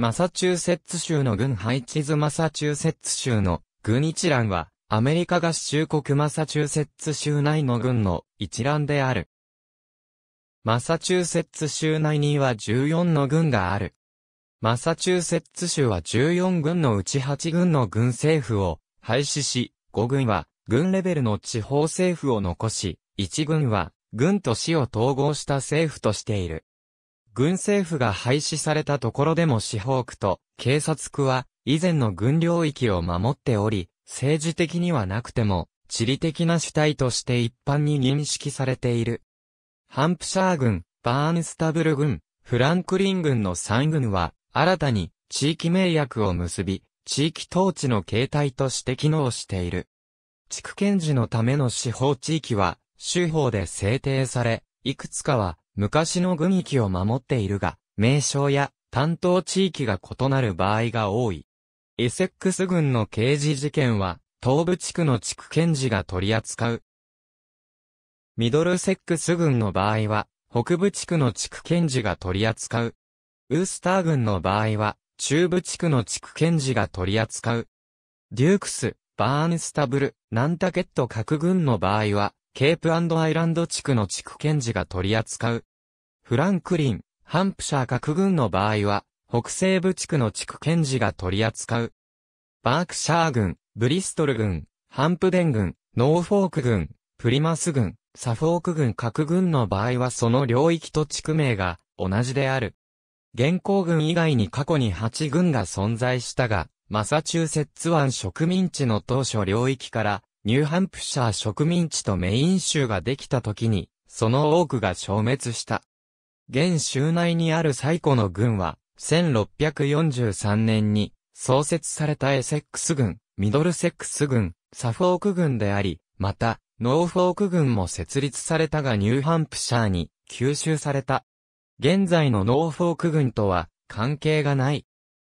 マサチューセッツ州の軍配置図マサチューセッツ州の軍一覧は、アメリカ合衆国マサチューセッツ州内の軍の一覧である。マサチューセッツ州内には14の軍がある。マサチューセッツ州は14軍のうち8軍の軍政府を廃止し、5軍は軍レベルの地方政府を残し、1軍は軍と市を統合した政府としている。軍政府が廃止されたところでも司法区と警察区は以前の軍領域を守っており、政治的にはなくても地理的な主体として一般に認識されている。ハンプシャー軍、バーンスタブル軍、フランクリン軍の3軍は新たに地域名約を結び、地域統治の形態として機能している。地区検事のための司法地域は、州法で制定され、いくつかは昔の軍域を守っているが、名称や担当地域が異なる場合が多い。エセックス軍の刑事事件は、東部地区の地区検事が取り扱う。ミドルセックス軍の場合は、北部地区の地区検事が取り扱う。ウースター軍の場合は、中部地区の地区検事が取り扱う。デュークス、バーンスタブル、ナンタケット各軍の場合は、ケープアイランド地区の地区検事が取り扱う。フランクリン、ハンプシャー各軍の場合は、北西部地区の地区検事が取り扱う。バークシャー軍、ブリストル軍、ハンプデン軍、ノーフォーク軍、プリマス軍、サフォーク軍各軍の場合はその領域と地区名が同じである。現行軍以外に過去に8軍が存在したが、マサチューセッツ湾植民地の当初領域からニューハンプシャー植民地とメイン州ができた時に、その多くが消滅した。現州内にある最古の軍は、1643年に創設されたエセックス軍、ミドルセックス軍、サフォーク軍であり、また、ノーフォーク軍も設立されたがニューハンプシャーに吸収された。現在のノーフォーク軍とは関係がない。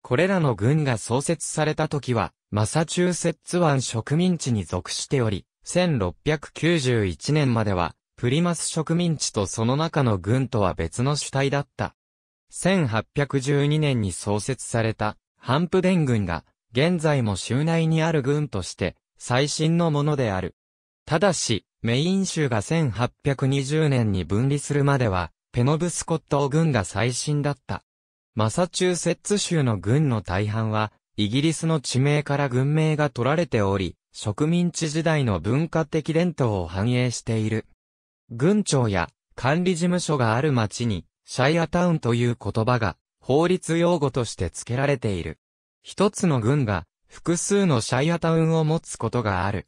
これらの軍が創設された時は、マサチューセッツ湾植民地に属しており、1691年まではプリマス植民地とその中の軍とは別の主体だった。1812年に創設された、ハンプデン軍が、現在も州内にある軍として、最新のものである。ただし、メイン州が1820年に分離するまでは、ペノブスコット軍が最新だった。マサチューセッツ州の軍の大半は、イギリスの地名から軍名が取られており、植民地時代の文化的伝統を反映している。軍庁や管理事務所がある町に、シャイアタウンという言葉が法律用語として付けられている。一つの軍が複数のシャイアタウンを持つことがある。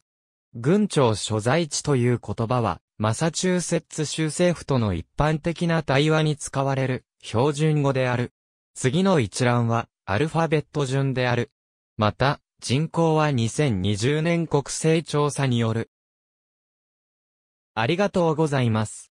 軍庁所在地という言葉は、マサチューセッツ州政府との一般的な対話に使われる標準語である。次の一覧はアルファベット順である。また、人口は2020年国勢調査によるありがとうございます。